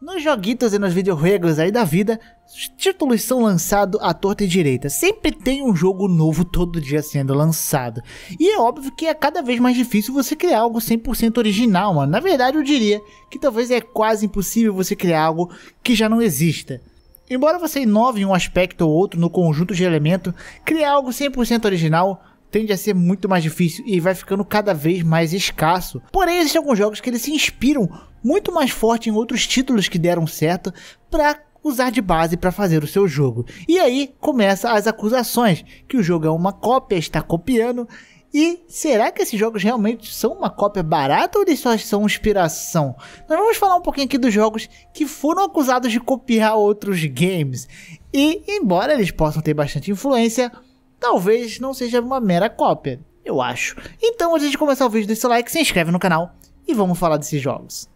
Nos joguitos e nos videojuegos aí da vida, os títulos são lançados à torta e direita. Sempre tem um jogo novo todo dia sendo lançado. E é óbvio que é cada vez mais difícil você criar algo 100% original, mano. Na verdade, eu diria que talvez é quase impossível você criar algo que já não exista. Embora você inove em um aspecto ou outro no conjunto de elementos, criar algo 100% original tende a ser muito mais difícil e vai ficando cada vez mais escasso. Porém, existem alguns jogos que eles se inspiram muito mais forte em outros títulos que deram certo para usar de base para fazer o seu jogo. E aí começa as acusações que o jogo é uma cópia, está copiando. E será que esses jogos realmente são uma cópia barata ou eles só são inspiração? Nós vamos falar um pouquinho aqui dos jogos que foram acusados de copiar outros games. E embora eles possam ter bastante influência, talvez não seja uma mera cópia, eu acho. Então, antes de começar o vídeo, deixa o like, se inscreve no canal e vamos falar desses jogos.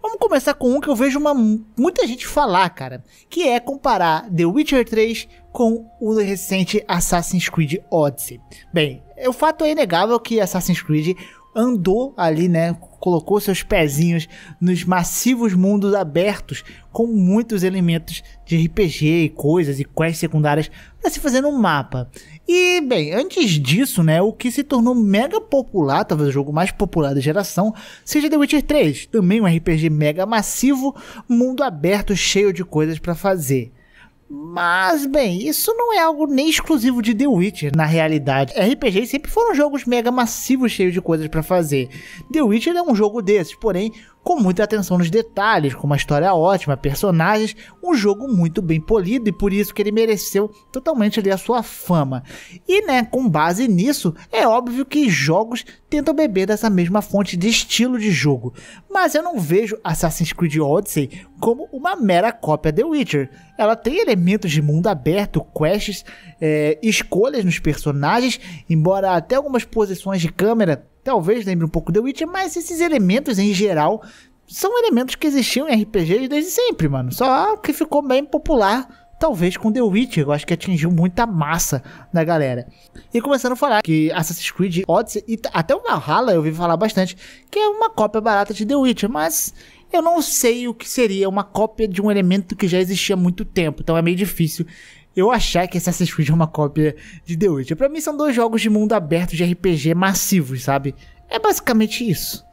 Vamos começar com um que eu vejo uma, muita gente falar, cara, que é comparar The Witcher 3 com o recente Assassin's Creed Odyssey. Bem, o fato é inegável que Assassin's Creed andou ali, né? Colocou seus pezinhos nos massivos mundos abertos com muitos elementos de RPG e coisas e quests secundárias para se fazer no mapa. E, bem, antes disso, né, o que se tornou mega popular, talvez o jogo mais popular da geração, seja The Witcher 3, também um RPG mega massivo, mundo aberto, cheio de coisas para fazer. Mas, bem, isso não é algo nem exclusivo de The Witcher, na realidade. RPGs sempre foram jogos mega massivos, cheios de coisas para fazer. The Witcher é um jogo desses, porém, com muita atenção nos detalhes, com uma história ótima, personagens, um jogo muito bem polido e por isso que ele mereceu totalmente ali a sua fama. E né, com base nisso, é óbvio que jogos tentam beber dessa mesma fonte de estilo de jogo, mas eu não vejo Assassin's Creed Odyssey como uma mera cópia de The Witcher. Ela tem elementos de mundo aberto, quests, é, escolhas nos personagens, embora até algumas posições de câmera talvez lembre um pouco The Witcher, mas esses elementos em geral são elementos que existiam em RPGs desde sempre, mano. Só que ficou bem popular, talvez com The Witcher. Eu acho que atingiu muita massa da galera. E começando a falar que Assassin's Creed Odyssey e até o Valhalla eu ouvi falar bastante, que é uma cópia barata de The Witcher, mas eu não sei o que seria uma cópia de um elemento que já existia há muito tempo, então é meio difícil eu achar que Assassin's Creed é uma cópia de The Witcher. Pra mim são dois jogos de mundo aberto de RPG massivos, sabe? É basicamente isso.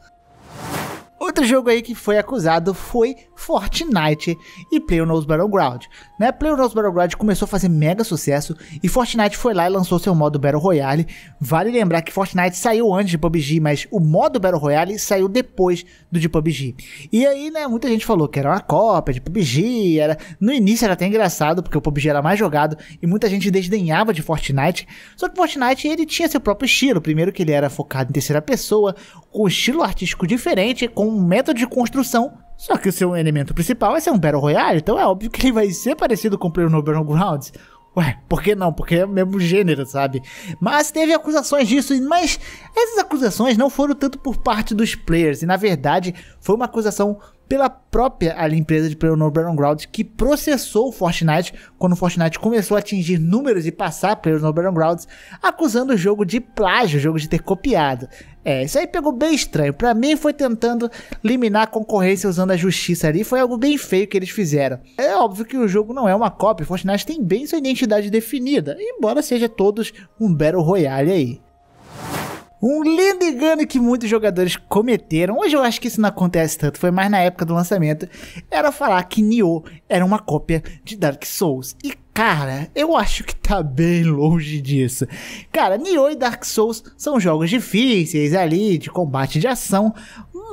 Outro jogo aí que foi acusado foi Fortnite e PlayerUnknown's Battleground. Né? PlayerUnknown's Battleground começou a fazer mega sucesso e Fortnite foi lá e lançou seu modo Battle Royale. Vale lembrar que Fortnite saiu antes de PUBG, mas o modo Battle Royale saiu depois do de PUBG. E aí, né, muita gente falou que era uma cópia de PUBG, era... no início era até engraçado porque o PUBG era mais jogado e muita gente desdenhava de Fortnite. Só que Fortnite ele tinha seu próprio estilo, primeiro que ele era focado em terceira pessoa, com um estilo artístico diferente, com método de construção, só que o seu elemento principal é ser um Battle Royale, então é óbvio que ele vai ser parecido com o Player no Battlegrounds. Ué, por que não? Porque é o mesmo gênero, sabe? Mas teve acusações disso, mas essas acusações não foram tanto por parte dos players, e na verdade foi uma acusação pela própria ali, empresa de Player No Battlegrounds, que processou o Fortnite quando o Fortnite começou a atingir números e passar Player No Battlegrounds, acusando o jogo de plágio, o jogo de ter copiado. É, isso aí pegou bem estranho. Para mim foi tentando eliminar a concorrência usando a justiça ali, foi algo bem feio que eles fizeram. É óbvio que o jogo não é uma cópia, o Fortnite tem bem sua identidade definida, embora seja todos um Battle Royale aí. Um lindo engano que muitos jogadores cometeram, hoje eu acho que isso não acontece tanto, foi mais na época do lançamento, era falar que Nioh era uma cópia de Dark Souls. E Cara, eu acho que tá bem longe disso. Cara, Nioh e Dark Souls são jogos difíceis ali, de combate de ação,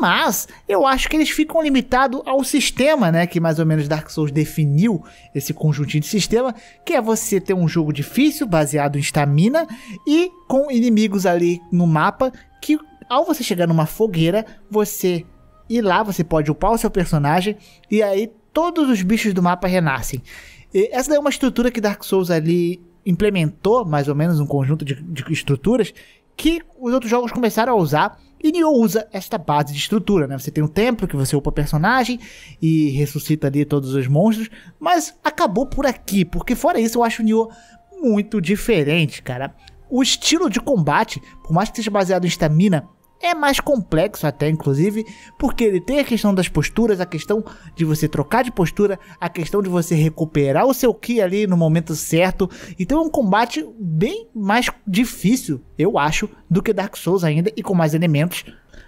mas eu acho que eles ficam limitados ao sistema, né? Que mais ou menos Dark Souls definiu esse conjuntinho de sistema, que é você ter um jogo difícil, baseado em estamina, e com inimigos ali no mapa, que ao você chegar numa fogueira, você ir lá, você pode upar o seu personagem, e aí todos os bichos do mapa renascem. E essa daí é uma estrutura que Dark Souls ali implementou, mais ou menos, um conjunto de, de estruturas que os outros jogos começaram a usar. E Nioh usa esta base de estrutura, né? Você tem um templo que você upa personagem e ressuscita ali todos os monstros, mas acabou por aqui, porque fora isso eu acho o Nioh muito diferente, cara. O estilo de combate, por mais que seja baseado em estamina, é mais complexo até, inclusive, porque ele tem a questão das posturas, a questão de você trocar de postura, a questão de você recuperar o seu ki ali no momento certo. Então é um combate bem mais difícil, eu acho, do que Dark Souls ainda e com mais elementos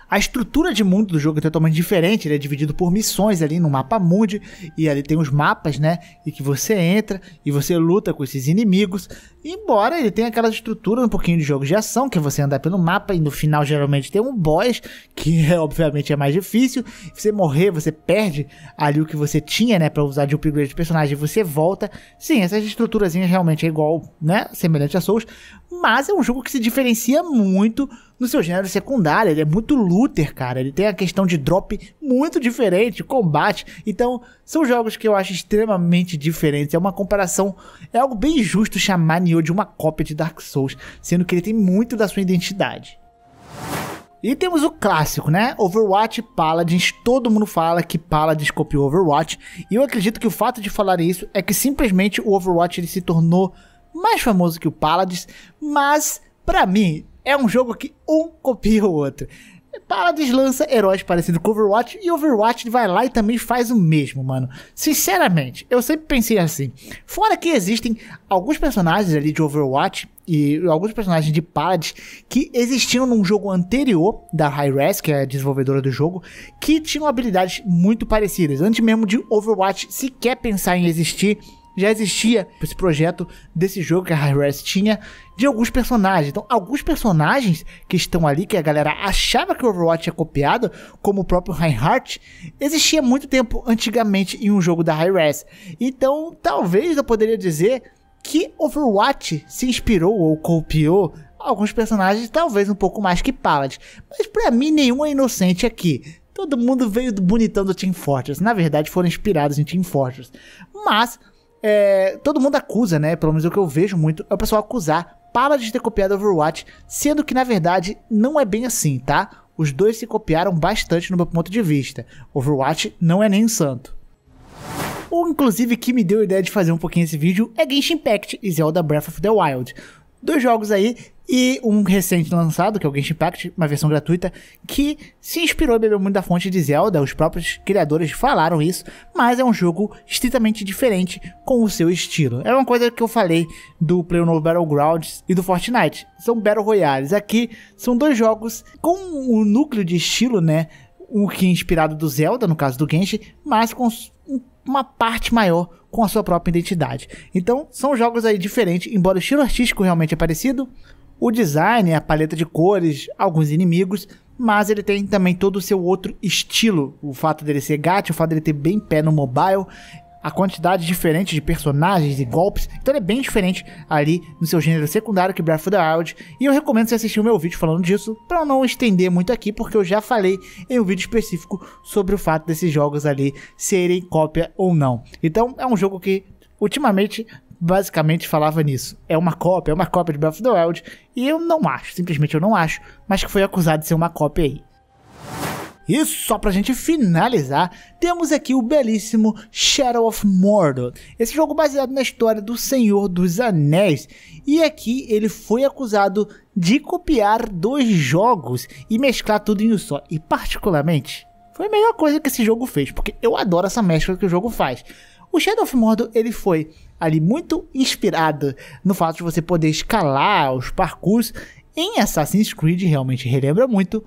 a estrutura de mundo do jogo é totalmente diferente, ele é dividido por missões ali no mapa mundi, e ali tem os mapas, né? E que você entra e você luta com esses inimigos. Embora ele tenha aquela estrutura um pouquinho de jogo de ação, que é você andar pelo mapa e no final geralmente tem um boss, que é, obviamente é mais difícil. Se Você morrer, você perde ali o que você tinha, né? Pra usar de upgrade de personagem, e você volta. Sim, essas estruturazinhas realmente é igual, né? Semelhante a Souls, mas é um jogo que se diferencia muito no seu gênero secundário. Ele é muito looter, cara. Ele tem a questão de drop muito diferente, combate. Então, são jogos que eu acho extremamente diferentes. É uma comparação, é algo bem justo chamar Nioh de uma cópia de Dark Souls, sendo que ele tem muito da sua identidade. E temos o clássico, né? Overwatch Paladins. Todo mundo fala que Paladins copiou Overwatch. E eu acredito que o fato de falar isso é que simplesmente o Overwatch ele se tornou mais famoso que o Paladins. Mas, para mim, é um jogo que um copia o outro. Paladins lança heróis parecidos com Overwatch e Overwatch vai lá e também faz o mesmo, mano. Sinceramente, eu sempre pensei assim. Fora que existem alguns personagens ali de Overwatch e alguns personagens de Paladins que existiam num jogo anterior da Hi-Res, que é a desenvolvedora do jogo, que tinham habilidades muito parecidas. Antes mesmo de Overwatch sequer pensar em existir, já existia esse projeto desse jogo que a Hi-Res tinha de alguns personagens. Então, alguns personagens que estão ali, que a galera achava que o Overwatch é copiado, como o próprio Reinhardt, existia muito tempo antigamente em um jogo da Hi-Res. Então, talvez eu poderia dizer que Overwatch se inspirou ou copiou alguns personagens, talvez um pouco mais que Paladins. Mas para mim, nenhum é inocente aqui. Todo mundo veio do bonitão do Team Fortress. Na verdade, foram inspirados em Team Fortress. Mas é, todo mundo acusa, né? Pelo menos o que eu vejo muito, é o pessoal acusar para de ter copiado Overwatch, sendo que na verdade não é bem assim, tá? Os dois se copiaram bastante no meu ponto de vista. Overwatch não é nem santo. O inclusive que me deu a ideia de fazer um pouquinho esse vídeo é Genshin Impact e Zelda Breath of the Wild. Dois jogos aí e um recente lançado, que é o Genshin Impact, uma versão gratuita, que se inspirou e bebeu muito da fonte de Zelda, os próprios criadores falaram isso, mas é um jogo estritamente diferente com o seu estilo. É uma coisa que eu falei do Play PlayerUnknown's Battlegrounds e do Fortnite, são Battle Royales. Aqui são dois jogos com um núcleo de estilo, né? O que é inspirado do Zelda, no caso do Genshin, mas com uma parte maior com a sua própria identidade. Então, são jogos aí diferentes, embora o estilo artístico realmente é parecido, o design, é a paleta de cores, alguns inimigos, mas ele tem também todo o seu outro estilo. O fato dele ser gato, o fato dele ter bem pé no mobile, a quantidade diferente de personagens e golpes. Então ele é bem diferente ali no seu gênero secundário que Breath of the Wild. E eu recomendo você assistir o meu vídeo falando disso, para não estender muito aqui, porque eu já falei em um vídeo específico sobre o fato desses jogos ali serem cópia ou não. Então é um jogo que ultimamente basicamente falava nisso. É uma cópia, é uma cópia de Breath of the Wild. E eu não acho, simplesmente eu não acho, mas que foi acusado de ser uma cópia aí. E só pra gente finalizar, temos aqui o belíssimo Shadow of Mordor. Esse jogo baseado na história do Senhor dos Anéis. E aqui ele foi acusado de copiar dois jogos e mesclar tudo em um só. E particularmente, foi a melhor coisa que esse jogo fez, porque eu adoro essa mescla que o jogo faz. O Shadow of Mordor, ele foi ali muito inspirado no fato de você poder escalar os parkours em Assassin's Creed, realmente relembra muito,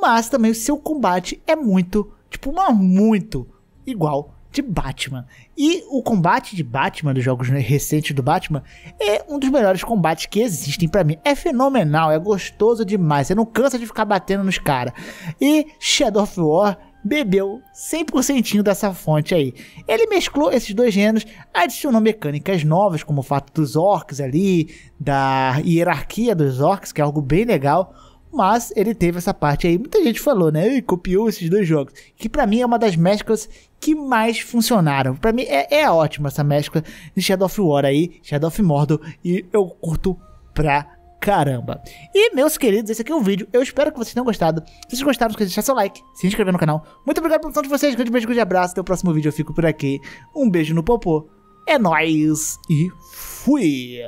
mas também o seu combate é muito, tipo, mas muito igual de Batman. E o combate de Batman, dos jogos recentes do Batman, é um dos melhores combates que existem para mim. É fenomenal, é gostoso demais, você não cansa de ficar batendo nos caras. E Shadow of War bebeu 100% dessa fonte aí. Ele mesclou esses dois gêneros, adicionou mecânicas novas, como o fato dos orcs ali, da hierarquia dos orcs, que é algo bem legal. Mas ele teve essa parte aí, muita gente falou, né? E copiou esses dois jogos. Que para mim é uma das mesclas que mais funcionaram. Para mim é, é ótima essa mescla de Shadow of War aí, Shadow of Mordor, e eu curto pra caramba. E, meus queridos, esse aqui é o vídeo. Eu espero que vocês tenham gostado. Se vocês gostaram, não esqueça de deixar seu like, se inscrever no canal. Muito obrigado pela atenção de vocês. Grande beijo, grande abraço. Até o próximo vídeo. Eu fico por aqui. Um beijo no popô. É nóis e fui!